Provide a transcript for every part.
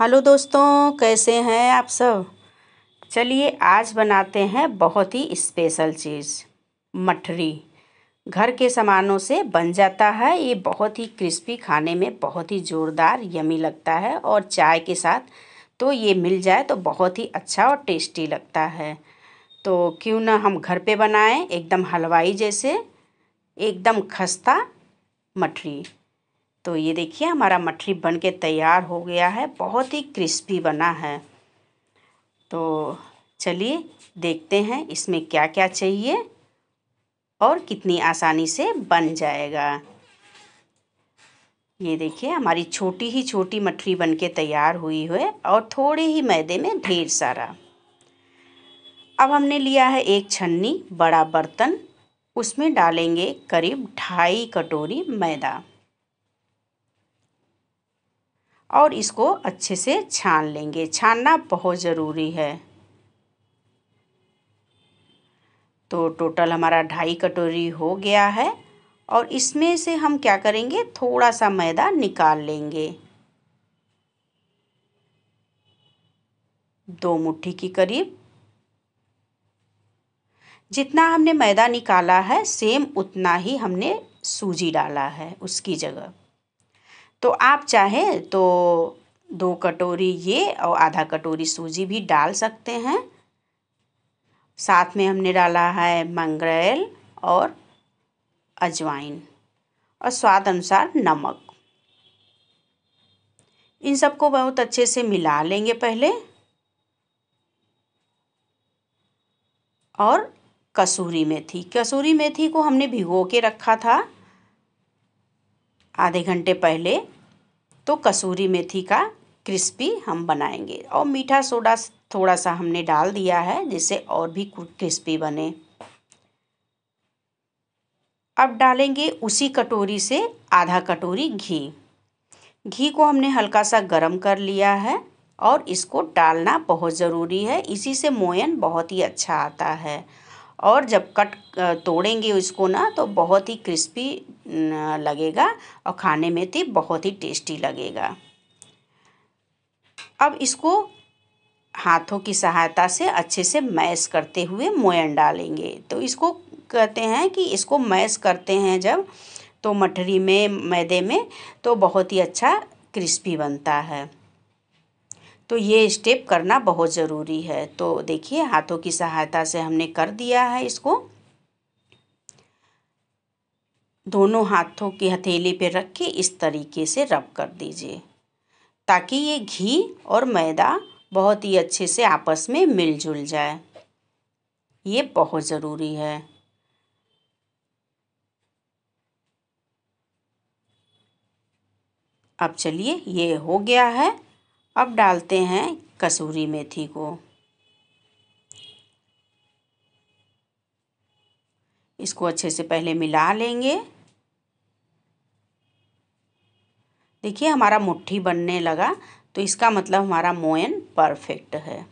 hello दोस्तों कैसे हैं आप सब चलिए आज बनाते हैं बहुत ही स्पेशल चीज़ मठरी घर के सामानों से बन जाता है ये बहुत ही क्रिस्पी खाने में बहुत ही ज़ोरदार यमी लगता है और चाय के साथ तो ये मिल जाए तो बहुत ही अच्छा और टेस्टी लगता है तो क्यों ना हम घर पे बनाएं एकदम हलवाई जैसे एकदम खस्ता मठरी तो ये देखिए हमारा मठरी बन के तैयार हो गया है बहुत ही क्रिस्पी बना है तो चलिए देखते हैं इसमें क्या क्या चाहिए और कितनी आसानी से बन जाएगा ये देखिए हमारी छोटी ही छोटी मठरी बन के तैयार हुई है और थोड़े ही मैदे में ढेर सारा अब हमने लिया है एक छन्नी बड़ा बर्तन उसमें डालेंगे करीब ढाई कटोरी मैदा और इसको अच्छे से छान लेंगे छानना बहुत ज़रूरी है तो टोटल हमारा ढाई कटोरी हो गया है और इसमें से हम क्या करेंगे थोड़ा सा मैदा निकाल लेंगे दो मुट्ठी के करीब जितना हमने मैदा निकाला है सेम उतना ही हमने सूजी डाला है उसकी जगह तो आप चाहे तो दो कटोरी ये और आधा कटोरी सूजी भी डाल सकते हैं साथ में हमने डाला है मंगरेल और अजवाइन और स्वाद अनुसार नमक इन सबको बहुत अच्छे से मिला लेंगे पहले और कसूरी मेथी कसूरी मेथी को हमने भिगो के रखा था आधे घंटे पहले तो कसूरी मेथी का क्रिस्पी हम बनाएंगे और मीठा सोडा थोड़ा सा हमने डाल दिया है जिससे और भी क्रिस्पी बने अब डालेंगे उसी कटोरी से आधा कटोरी घी घी को हमने हल्का सा गरम कर लिया है और इसको डालना बहुत ज़रूरी है इसी से मोयन बहुत ही अच्छा आता है और जब कट तोड़ेंगे उसको ना तो बहुत ही क्रिस्पी लगेगा और खाने में तो बहुत ही टेस्टी लगेगा अब इसको हाथों की सहायता से अच्छे से मैश करते हुए मोयन डालेंगे तो इसको कहते हैं कि इसको मैश करते हैं जब तो मठरी में मैदे में तो बहुत ही अच्छा क्रिस्पी बनता है तो ये स्टेप करना बहुत ज़रूरी है तो देखिए हाथों की सहायता से हमने कर दिया है इसको दोनों हाथों की हथेली पे रख के इस तरीके से रब कर दीजिए ताकि ये घी और मैदा बहुत ही अच्छे से आपस में मिलजुल जाए ये बहुत ज़रूरी है अब चलिए ये हो गया है अब डालते हैं कसूरी मेथी को इसको अच्छे से पहले मिला लेंगे देखिए हमारा मुट्ठी बनने लगा तो इसका मतलब हमारा मोयन परफेक्ट है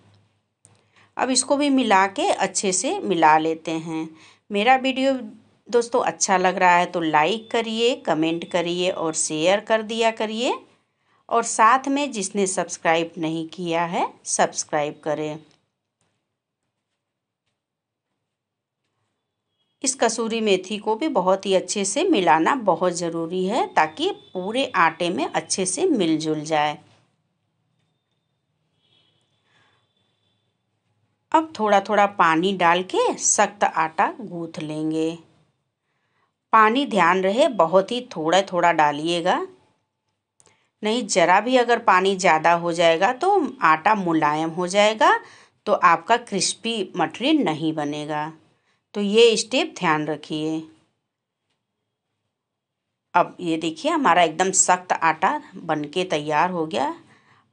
अब इसको भी मिला के अच्छे से मिला लेते हैं मेरा वीडियो दोस्तों अच्छा लग रहा है तो लाइक करिए कमेंट करिए और शेयर कर दिया करिए और साथ में जिसने सब्सक्राइब नहीं किया है सब्सक्राइब करें इस कसूरी मेथी को भी बहुत ही अच्छे से मिलाना बहुत ज़रूरी है ताकि पूरे आटे में अच्छे से मिलजुल जाए अब थोड़ा थोड़ा पानी डाल के सख्त आटा गूँथ लेंगे पानी ध्यान रहे बहुत ही थोड़ा थोड़ा डालिएगा नहीं ज़रा भी अगर पानी ज़्यादा हो जाएगा तो आटा मुलायम हो जाएगा तो आपका क्रिस्पी मटरी नहीं बनेगा तो ये स्टेप ध्यान रखिए अब ये देखिए हमारा एकदम सख्त आटा बनके तैयार हो गया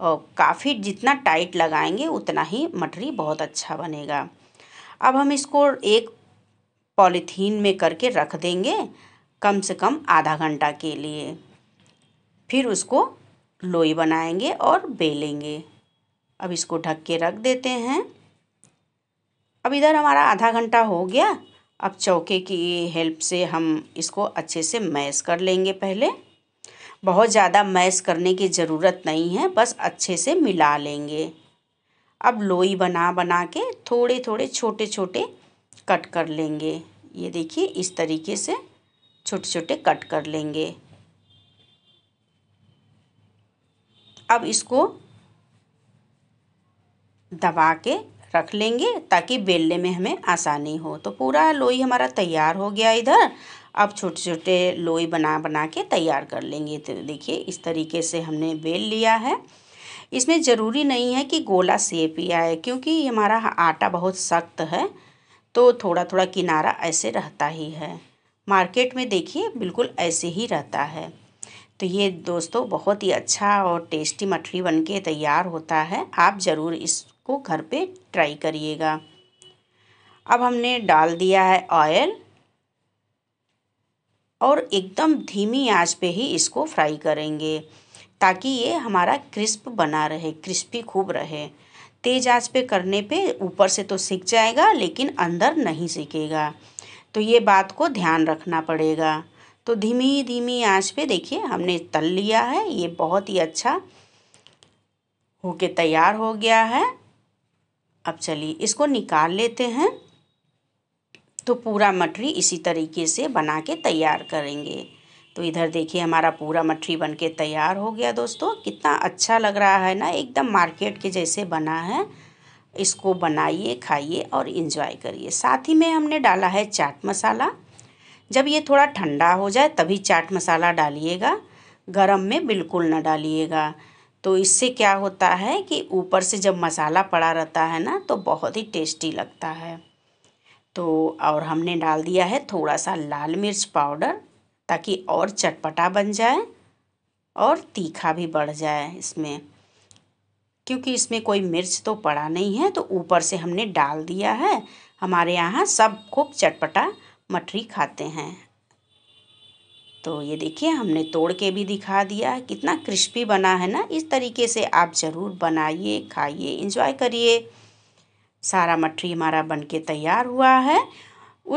और काफ़ी जितना टाइट लगाएंगे उतना ही मटरी बहुत अच्छा बनेगा अब हम इसको एक पॉलीथीन में करके रख देंगे कम से कम आधा घंटा के लिए फिर उसको लोई बनाएंगे और बेलेंगे अब इसको ढक के रख देते हैं अब इधर हमारा आधा घंटा हो गया अब चौके की हेल्प से हम इसको अच्छे से मैश कर लेंगे पहले बहुत ज़्यादा मैश करने की ज़रूरत नहीं है बस अच्छे से मिला लेंगे अब लोई बना बना के थोड़े थोड़े छोटे छोटे कट कर लेंगे ये देखिए इस तरीके से छोटे छोटे कट कर लेंगे अब इसको दबा के रख लेंगे ताकि बेलने में हमें आसानी हो तो पूरा लोई हमारा तैयार हो गया इधर अब छोटे छोटे लोई बना बना के तैयार कर लेंगे तो देखिए इस तरीके से हमने बेल लिया है इसमें ज़रूरी नहीं है कि गोला सेप ही आए क्योंकि हमारा आटा बहुत सख्त है तो थोड़ा थोड़ा किनारा ऐसे रहता ही है मार्केट में देखिए बिल्कुल ऐसे ही रहता है तो ये दोस्तों बहुत ही अच्छा और टेस्टी मठरी बनके तैयार होता है आप ज़रूर इसको घर पे ट्राई करिएगा अब हमने डाल दिया है ऑयल और एकदम धीमी आंच पे ही इसको फ्राई करेंगे ताकि ये हमारा क्रिस्प बना रहे क्रिस्पी खूब रहे तेज आंच पे करने पे ऊपर से तो सीख जाएगा लेकिन अंदर नहीं सीखेगा तो ये बात को ध्यान रखना पड़ेगा तो धीमी धीमी आंच पे देखिए हमने तल लिया है ये बहुत ही अच्छा होके तैयार हो गया है अब चलिए इसको निकाल लेते हैं तो पूरा मटरी इसी तरीके से बना के तैयार करेंगे तो इधर देखिए हमारा पूरा मटरी बन के तैयार हो गया दोस्तों कितना अच्छा लग रहा है ना एकदम मार्केट के जैसे बना है इसको बनाइए खाइए और इन्जॉय करिए साथ ही में हमने डाला है चाट मसाला जब ये थोड़ा ठंडा हो जाए तभी चाट मसाला डालिएगा गरम में बिल्कुल ना डालिएगा तो इससे क्या होता है कि ऊपर से जब मसाला पड़ा रहता है ना तो बहुत ही टेस्टी लगता है तो और हमने डाल दिया है थोड़ा सा लाल मिर्च पाउडर ताकि और चटपटा बन जाए और तीखा भी बढ़ जाए इसमें क्योंकि इसमें कोई मिर्च तो पड़ा नहीं है तो ऊपर से हमने डाल दिया है हमारे यहाँ सब खूब चटपटा मठरी खाते हैं तो ये देखिए हमने तोड़ के भी दिखा दिया कितना क्रिस्पी बना है ना इस तरीके से आप ज़रूर बनाइए खाइए इंजॉय करिए सारा मठरी हमारा बन के तैयार हुआ है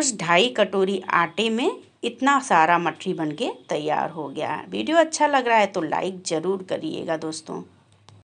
उस ढाई कटोरी आटे में इतना सारा मठरी बन के तैयार हो गया वीडियो अच्छा लग रहा है तो लाइक ज़रूर करिएगा दोस्तों